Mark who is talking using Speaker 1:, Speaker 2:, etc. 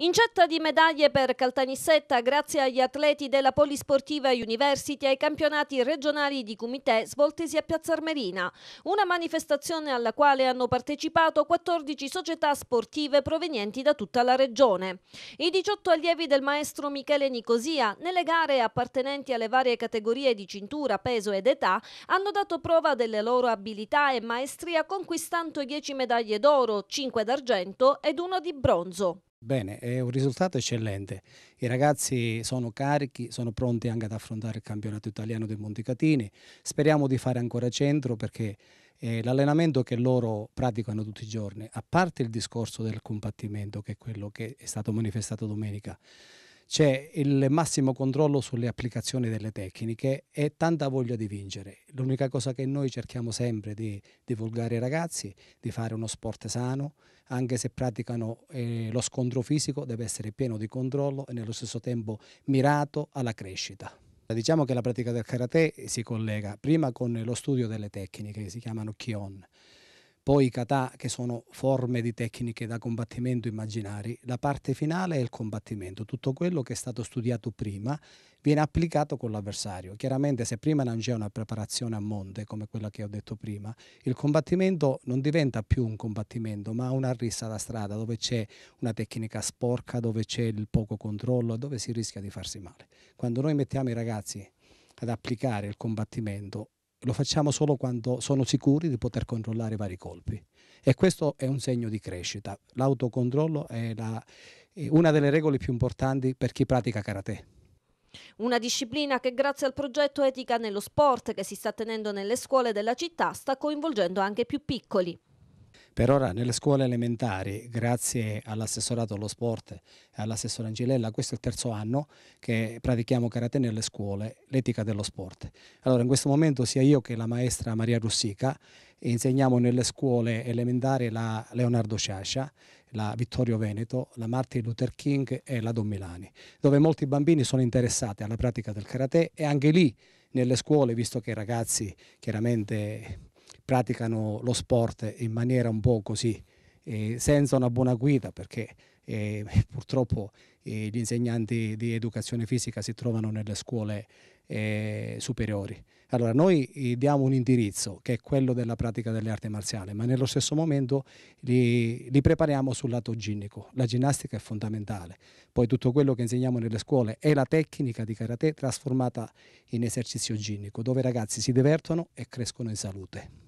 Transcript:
Speaker 1: Incetta di medaglie per Caltanissetta grazie agli atleti della Polisportiva University ai campionati regionali di comité svoltesi a Piazza Armerina, una manifestazione alla quale hanno partecipato 14 società sportive provenienti da tutta la regione. I 18 allievi del maestro Michele Nicosia, nelle gare appartenenti alle varie categorie di cintura, peso ed età, hanno dato prova delle loro abilità e maestria conquistando 10 medaglie d'oro, 5 d'argento ed 1 di bronzo.
Speaker 2: Bene, è un risultato eccellente. I ragazzi sono carichi, sono pronti anche ad affrontare il campionato italiano dei Montecatini. Speriamo di fare ancora centro perché eh, l'allenamento che loro praticano tutti i giorni, a parte il discorso del combattimento, che è quello che è stato manifestato domenica, c'è il massimo controllo sulle applicazioni delle tecniche e tanta voglia di vincere. L'unica cosa che noi cerchiamo sempre di divulgare ai ragazzi, è di fare uno sport sano, anche se praticano eh, lo scontro fisico, deve essere pieno di controllo e nello stesso tempo mirato alla crescita. Diciamo che la pratica del karate si collega prima con lo studio delle tecniche, che si chiamano Kion, poi i kata che sono forme di tecniche da combattimento immaginari, la parte finale è il combattimento, tutto quello che è stato studiato prima viene applicato con l'avversario. Chiaramente se prima non c'è una preparazione a monte, come quella che ho detto prima, il combattimento non diventa più un combattimento, ma una rissa da strada dove c'è una tecnica sporca, dove c'è il poco controllo, dove si rischia di farsi male. Quando noi mettiamo i ragazzi ad applicare il combattimento lo facciamo solo quando sono sicuri di poter controllare i vari colpi. E questo è un segno di crescita. L'autocontrollo è, la, è una delle regole più importanti per chi pratica karate.
Speaker 1: Una disciplina che grazie al progetto Etica nello sport che si sta tenendo nelle scuole della città sta coinvolgendo anche più piccoli.
Speaker 2: Per ora nelle scuole elementari, grazie all'assessorato allo sport e all'assessore Angilella, questo è il terzo anno che pratichiamo karate nelle scuole, l'etica dello sport. Allora in questo momento sia io che la maestra Maria Russica insegniamo nelle scuole elementari la Leonardo Sciascia, la Vittorio Veneto, la Martin Luther King e la Don Milani, dove molti bambini sono interessati alla pratica del karate e anche lì nelle scuole, visto che i ragazzi chiaramente praticano lo sport in maniera un po' così, eh, senza una buona guida, perché eh, purtroppo eh, gli insegnanti di educazione fisica si trovano nelle scuole eh, superiori. Allora, noi eh, diamo un indirizzo che è quello della pratica delle arti marziali, ma nello stesso momento li, li, prepariamo sul lato ginnico. La ginnastica è fondamentale. Poi tutto quello che insegniamo nelle scuole è la tecnica di karate trasformata in esercizio ginnico, dove i ragazzi si divertono e crescono in salute.